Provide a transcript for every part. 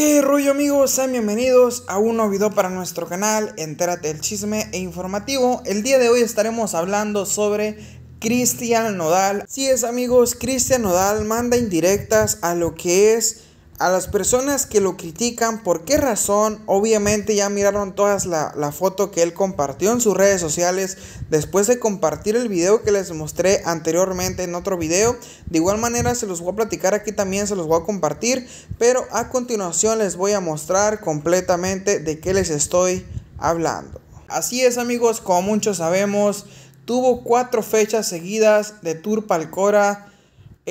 ¿Qué rollo amigos? Sean bienvenidos a un nuevo video para nuestro canal, entérate del chisme e informativo. El día de hoy estaremos hablando sobre Cristian Nodal. Si es amigos, Cristian Nodal manda indirectas a lo que es a las personas que lo critican, ¿por qué razón? Obviamente ya miraron todas la, la, foto que él compartió en sus redes sociales después de compartir el video que les mostré anteriormente en otro video. De igual manera se los voy a platicar aquí también, se los voy a compartir, pero a continuación les voy a mostrar completamente de qué les estoy hablando. Así es amigos, como muchos sabemos, tuvo cuatro fechas seguidas de Tour Palcora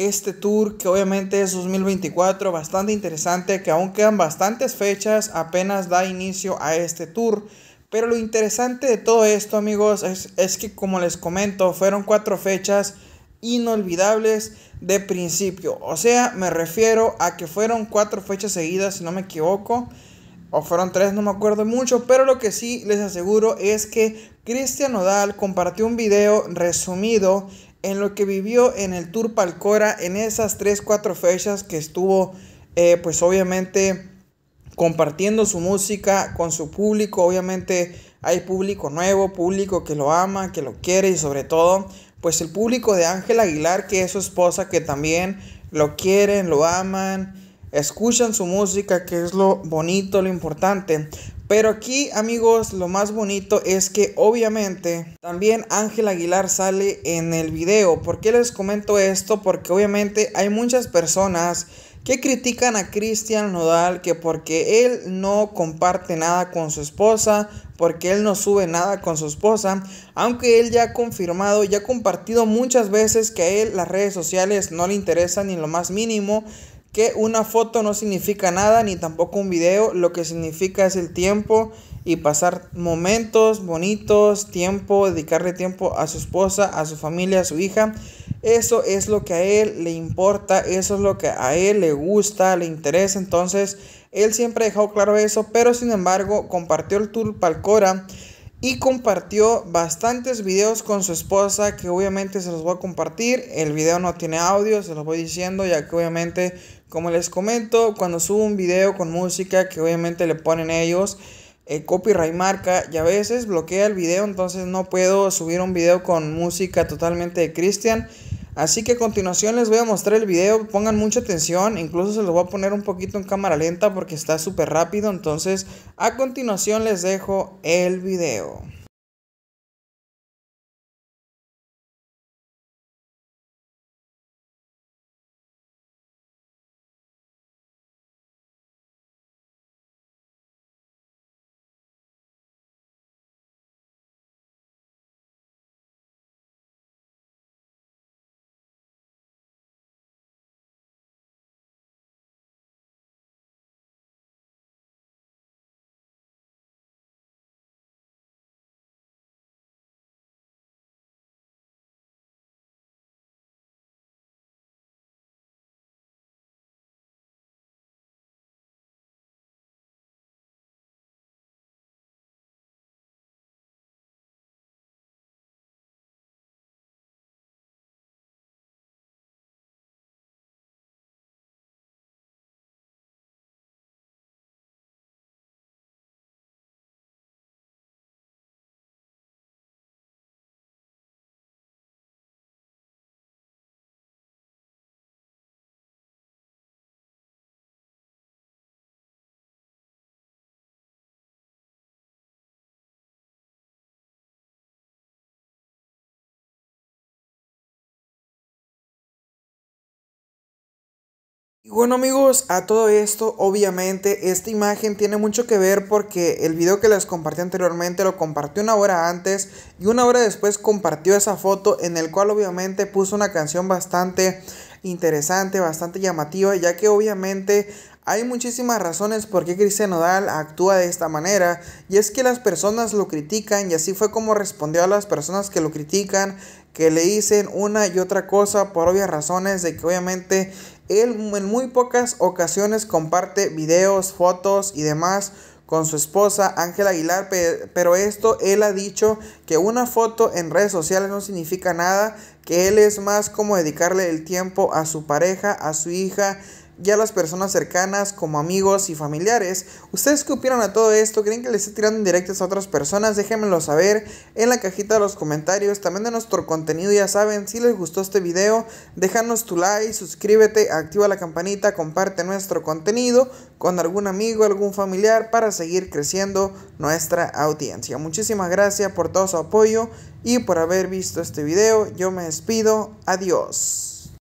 este tour que obviamente es 2024, bastante interesante, que aún quedan bastantes fechas, apenas da inicio a este tour. Pero lo interesante de todo esto, amigos, es, que como les comento, fueron cuatro fechas inolvidables de principio. O sea, me refiero a que fueron cuatro fechas seguidas, si no me equivoco. O fueron tres, no me acuerdo mucho. Pero lo que sí les aseguro es que Cristian Odal compartió un video resumido en lo que vivió en el Tour Palcora en esas 3-4 fechas que estuvo eh, pues obviamente compartiendo su música con su público. Obviamente hay público nuevo, público que lo ama, que lo quiere y sobre todo pues el público de Ángel Aguilar que es su esposa que también lo quieren, lo aman escuchan su música, que es lo bonito, lo importante. Pero aquí, amigos, lo más bonito es que obviamente también Ángel Aguilar sale en el video. ¿Por qué les comento esto? Porque obviamente hay muchas personas que critican a Cristian Nodal que porque él no comparte nada con su esposa, porque él no sube nada con su esposa, aunque él ya ha confirmado, ya ha compartido muchas veces que a él las redes sociales no le interesan ni lo más mínimo que una foto no significa nada ni tampoco un video, lo que significa es el tiempo y pasar momentos bonitos, tiempo, dedicarle tiempo a su esposa, a su familia, a su hija. Eso es lo que a él le importa, eso es lo que a él le gusta, le interesa. Entonces, él siempre ha dejado claro eso, pero sin embargo compartió el tour Palcora y compartió bastantes videos con su esposa que obviamente se los voy a compartir. El video no tiene audio, se los voy diciendo ya que obviamente como les comento, cuando subo un video con música que obviamente le ponen ellos el eh, copyright marca y a veces bloquea el video, entonces no puedo subir un video con música totalmente de Christian. Así que a continuación les voy a mostrar el video, pongan mucha atención, incluso se los voy a poner un poquito en cámara lenta porque está súper rápido, entonces a continuación les dejo el video. Y bueno amigos, a todo esto obviamente esta imagen tiene mucho que ver porque el video que les compartí anteriormente lo compartió una hora antes y una hora después compartió esa foto en el cual obviamente puso una canción bastante interesante, bastante llamativa, ya que obviamente hay muchísimas razones por qué Cristian Nodal actúa de esta manera, y es que las personas lo critican, y así fue como respondió a las personas que lo critican, que le dicen una y otra cosa por obvias razones de que obviamente él en muy pocas ocasiones comparte videos, fotos y demás con su esposa Ángela Aguilar, pero esto él ha dicho que una foto en redes sociales no significa nada, que él es más como dedicarle el tiempo a su pareja, a su hija, ya a las personas cercanas como amigos y familiares. ¿Ustedes que opinan a todo esto? ¿Creen que les esté tirando indirectas a otras personas? Déjenmelo saber en la cajita de los comentarios. También de nuestro contenido, ya saben, si les gustó este video, déjanos tu like, suscríbete, activa la campanita, comparte nuestro contenido con algún amigo, algún familiar para seguir creciendo nuestra audiencia. Muchísimas gracias por todo su apoyo y por haber visto este video. Yo me despido. Adiós.